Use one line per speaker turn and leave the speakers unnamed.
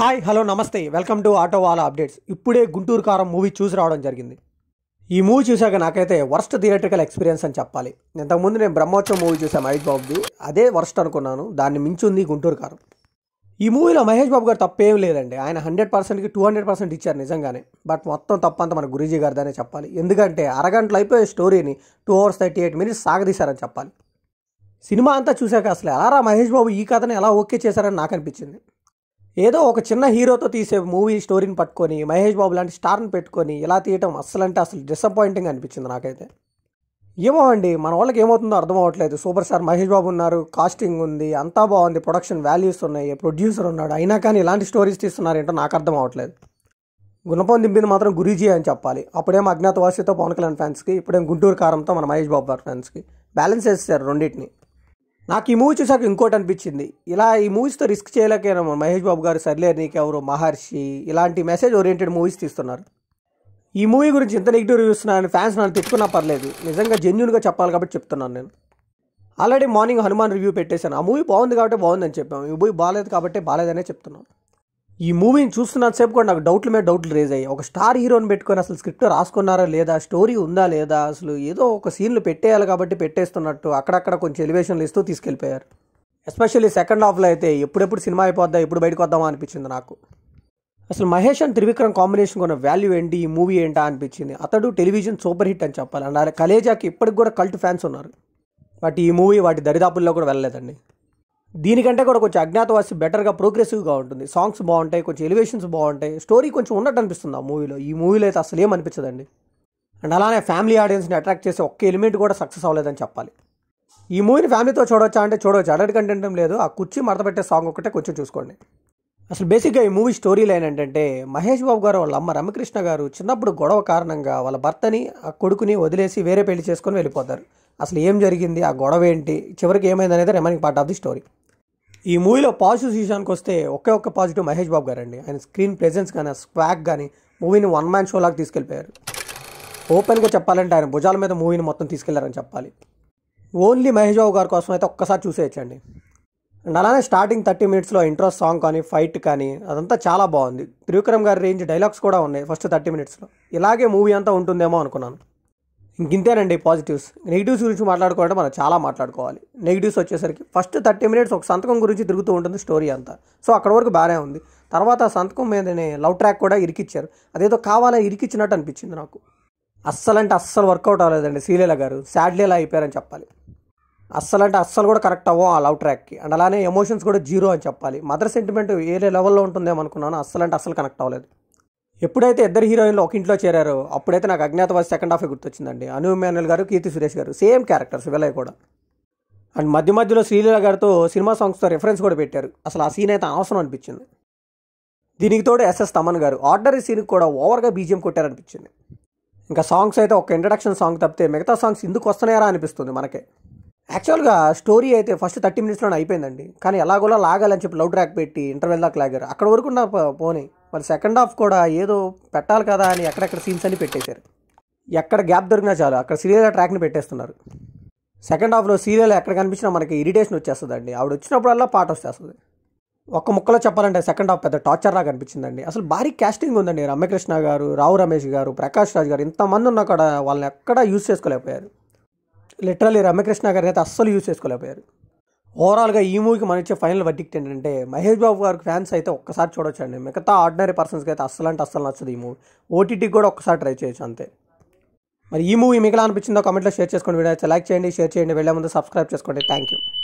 hi hello నమస్తే welcome to auto వాలా updates ఇప్పుడే గుంటూరు కారం మూవీ చూసి రావడం జరిగింది ఈ మూవీ చూశాక నాకైతే వర్స్ట్ థియేట్రికల్ ఎక్స్పీరియన్స్ అని చెప్పాలి ఇంతకుముందు నేను బ్రహ్మోత్సవం మూవీ చూసాను మహేష్ బాబుది అదే వర్స్ట్ అనుకున్నాను దాన్ని ఉంది గుంటూరు కారం ఈ మూవీలో మహేష్ బాబు గారు తప్పేం లేదండి ఆయన హండ్రెడ్ పర్సెంట్కి టూ హండ్రెడ్ పర్సెంట్ ఇచ్చారు నిజంగానే బట్ మొత్తం తప్పంత మన గురూజీ గారిదనే చెప్పాలి ఎందుకంటే అరగంటలు అయిపోయే స్టోరీని two hours thirty eight minutes సాగదీశారని చెప్పాలి సినిమా అంతా చూశాక అసలు ఎలా మహేష్ బాబు ఈ కథను ఎలా ఓకే చేశారని నాకు అనిపించింది ఏదో ఒక చిన్న హీరోతో తీసే మూవీ స్టోరీని పట్టుకొని మహేష్ బాబు లాంటి స్టార్ని పెట్టుకొని ఇలా తీయటం అస్సలు అంటే అసలు డిసప్పాయింటింగ్ అనిపించింది నాకైతే ఏమో అండి మన వాళ్ళకి ఏమవుతుందో అర్థం అవ్వట్లేదు సూపర్ స్టార్ మహేష్ బాబు ఉన్నారు కాస్టింగ్ ఉంది అంతా బాగుంది ప్రొడక్షన్ వాల్యూస్ ఉన్నాయి ప్రొడ్యూసర్ ఉన్నాడు అయినా కానీ ఇలాంటి స్టోరీస్ తీస్తున్నారేంటో నాకు అర్థం అవ్వట్లేదు గుణపం దింపింది మాత్రం గురీజీ అని చెప్పాలి అప్పుడేం అజ్ఞాతవాసితో పవన్ కళ్యాణ్ ఫ్యాన్స్కి ఇప్పుడేం గుంటూరు కారంతో మన మహేష్ బాబు గారి ఫ్యాన్స్కి బ్యాలెన్స్ చేస్తారు రెండింటిని నాకు ఈ మూవీ చూసాక ఇంకోటి అనిపించింది ఇలా ఈ మూవీస్తో రిస్క్ చేయలేకేమో మహేష్ బాబు గారు సర్లేరు నీకెవరు మహర్షి ఇలాంటి మెసేజ్ ఓరియంటెడ్ మూవీస్ తీస్తున్నారు ఈ మూవీ గురించి ఇంత నెగిటివ్ రివ్యూస్ ఫ్యాన్స్ నన్ను తిట్టుకున్నా పర్లేదు నిజంగా జెన్యున్గా చెప్పాలి కాబట్టి చెప్తున్నాను నేను ఆల్రెడీ మార్నింగ్ హనుమాన్ రివ్యూ పెట్టేశాను ఆ మూవీ బాగుంది కాబట్టి బాగుందని చెప్పాము ఈ మూవీ బాగాలేదు కాబట్టి బాగాలేదనే చెప్తున్నాను ఈ మూవీని చూస్తున్నంతసేపు కూడా నాకు డౌట్ల మీద డౌట్లు రేజ్ అయ్యాయి ఒక స్టార్ హీరోని పెట్టుకొని అసలు స్క్రిప్ట్ రాసుకున్నారా లేదా స్టోరీ ఉందా లేదా అసలు ఏదో ఒక సీన్లు పెట్టేయాలి కాబట్టి పెట్టేస్తున్నట్టు అక్కడక్కడ కొంచెం ఎలివేషన్లు ఇస్తూ తీసుకెళ్ళిపోయారు ఎస్పెషల్లీ సెకండ్ హాఫ్లో అయితే ఎప్పుడెప్పుడు సినిమా అయిపోద్దా ఎప్పుడు బయటకు వద్దామా అనిపించింది నాకు అసలు మహేష్ అండ్ త్రివిక్రమ్ కాంబినేషన్ కొన్న వాల్యూ ఏంటి ఈ మూవీ ఏంటా అనిపించింది అతడు టెలివిజన్ సూపర్ హిట్ అని చెప్పాలి అండ్ కలేజాకి ఇప్పటికి కూడా కల్ట్ ఫ్యాన్స్ ఉన్నారు బట్ ఈ మూవీ వాటి దరిదాపుల్లో కూడా వెళ్ళలేదండి దీనికంటే కూడా కొంచెం అజ్ఞాతవాసి బెటర్గా ప్రోగ్రెసివ్గా ఉంటుంది సాంగ్స్ బాగుంటాయి కొంచెం ఎలివేషన్స్ బాగుంటాయి స్టోరీ కొంచెం ఉన్నట్టు అనిపిస్తుంది ఆ మూవీలో ఈ మూవీలో అయితే అసలు ఏం అనిపించదండి అండ్ అలానే ఫ్యామిలీ ఆడియన్స్ని అట్రాక్ట్ చేసే ఒక్క ఎలిమెంట్ కూడా సక్సెస్ అవ్వలేదని చెప్పాలి ఈ మూవీని ఫ్యామిలీతో చూడొచ్చా అంటే చూడవచ్చు అడర్ కంటెంట్ లేదు ఆ కుర్చీ మడతపెట్టే సాంగ్ ఒకటే కొంచెం చూసుకోండి అసలు బేసిక్గా ఈ మూవీ స్టోరీ లైన్ ఏంటంటే మహేష్ బాబు గారు వాళ్ళ అమ్మ రమకృష్ణ గారు చిన్నప్పుడు గొడవ కారణంగా వాళ్ళ భర్తని ఆ కొడుకుని వదిలేసి వేరే పెళ్లి చేసుకొని వెళ్ళిపోతారు అసలు ఏం జరిగింది ఆ గొడవ ఏంటి చివరికి ఏమైంది అనేది remaining part of the story ఈ మూవీలో పాజిటివ్ విషయానికి వస్తే ఒకే ఒక్క పాజిటివ్ మహేష్ బాబు గారండి ఆయన స్క్రీన్ ప్రెజెన్స్ కానీ స్క్వాక్ కానీ మూవీని వన్ మ్యాన్ షో లాగా తీసుకెళ్ళిపోయారు ఓపెన్గా చెప్పాలంటే ఆయన భుజాల మీద మూవీని మొత్తం తీసుకెళ్లారని చెప్పాలి ఓన్లీ మహేష్ బాబు గారి కోసం అయితే ఒక్కసారి చూసేయచ్చండి అండ్ అలానే స్టార్టింగ్ థర్టీ మినిట్స్లో ఇంట్రో సాంగ్ కానీ ఫైట్ కానీ అదంతా చాలా బాగుంది త్రివిక్రమ్ గారి రేంజ్ డైలాగ్స్ కూడా ఉన్నాయి ఫస్ట్ థర్టీ మినిట్స్లో ఇలాగే మూవీ అంతా ఉంటుందేమో అనుకున్నాను ఇంకింతేనండి పాజిటివ్స్ నెగిటివ్స్ గురించి మాట్లాడుకోవాలంటే మనం చాలా మాట్లాడుకోవాలి నెగిటివ్స్ వచ్చేసరికి ఫస్ట్ థర్టీ మినిట్స్ ఒక సంతకం గురించి తిరుగుతూ ఉంటుంది స్టోరీ అంతా సో అక్కడ వరకు బాగానే ఉంది తర్వాత సంతకం మీదనే లవ్ ట్రాక్ కూడా ఇరికిచ్చారు అదేదో కావాలా ఇరికిచ్చినట్టు అనిపించింది నాకు అస్సలంటే అస్సలు వర్కౌట్ అవ్వలేదండి శ్రీలీల గారు శాడ్లీలా అయిపోయారని చెప్పాలి అస్సలంటే అస్సలు కూడా కరెక్ట్ అవ్వం ఆ లవ్ ట్రాక్కి అండ్ అలానే ఎమోషన్స్ కూడా జీరో అని చెప్పాలి మదర్ సెంటిమెంట్ ఏ లెవెల్లో ఉంటుందేమో అనుకున్నాను అస్సలంటే అస్సలు కనెక్ట్ అవ్వలేదు ఎప్పుడైతే ఇద్దరు హీరోయిన్లు ఒక ఇంట్లో చేరారో అప్పుడైతే నాకు అజ్ఞాతవాసి సెకండ్ హాఫ్ గుర్తొచ్చిందండి అను మేనల్ గారు కీర్తి సురేష్ గారు సేమ్ క్యారెక్టర్స్ వీళ్ళవి కూడా అండ్ మధ్య మధ్యలో శ్రీలీల గారితో సినిమా సాంగ్స్తో రిఫరెన్స్ కూడా పెట్టారు అసలు ఆ సీన్ అయితే అవసరం అనిపించింది దీనికి తోడు ఎస్ఎస్ తమన్ గారు ఆర్డరీ సీన్కి కూడా ఓవర్గా బీజియం కొట్టారనిపించింది ఇంకా సాంగ్స్ అయితే ఒక ఇంట్రడక్షన్ సాంగ్ తప్పితే మిగతా సాంగ్స్ ఎందుకు వస్తున్నాయారా అనిపిస్తుంది మనకే యాక్చువల్గా స్టోరీ అయితే ఫస్ట్ థర్టీ మినిట్స్లోనే అయిపోయిందండి కానీ ఎలాగోలా లాగాలని చెప్పి లవ్ ట్రాక్ పెట్టి ఇంటర్వెల్ దాకా లాగారు అక్కడ వరకు నా పోనీ మరి సెకండ్ హాఫ్ కూడా ఏదో పెట్టాలి కదా అని ఎక్కడెక్కడ సీన్స్ అని పెట్టేశారు ఎక్కడ గ్యాప్ దొరికినా చాలు అక్కడ సీరియల్ ట్రాక్ని పెట్టేస్తున్నారు సెకండ్ హాఫ్లో సీరియల్ ఎక్కడ కనిపించినా మనకి ఇరిటేషన్ అండి ఆవిడ వచ్చినప్పుడల్లా పాట వచ్చేస్తుంది ఒక్క ముక్కలో చెప్పాలంటే సెకండ్ హాఫ్ పెద్ద టార్చర్ లాగా కనిపించిందండి అసలు భారీ క్యాస్టింగ్ ఉందండి రమ్యకృష్ణ గారు రావు రమేష్ గారు ప్రకాష్ రాజ్ గారు ఇంతమంది ఉన్నా కూడా వాళ్ళని ఎక్కడా యూజ్ చేసుకోలేకపోయారు లిటరలీ రమ్యకృష్ణ గారిని అయితే అస్సలు యూజ్ చేసుకోలేకపోయారు ఓవరాల్గా ఈ మూవీకి మన ఇచ్చే ఫైనల్ వర్డిక్ట్ ఏంటంటే మహేష్ బాబు గారికి ఫ్యాన్స్ అయితే ఒక్కసారి చూడొచ్చండి మిగతా ఆర్డినరీ పర్సన్స్కి అయితే అస్సలు అంటే అస్సలు నచ్చదు ఈ మూవీ ఓటీటీకి కూడా ఒక్కసారి ట్రై చేయొచ్చు అంతే మరి ఈ మూవీ మీకు అనిపించిందో కమెంట్లో షేర్ చేసుకోండి వీడియో లైక్ చేయండి షేర్ చేయండి వెళ్ళే ముందు సబ్స్క్రైబ్ చేసుకోండి థ్యాంక్ యూ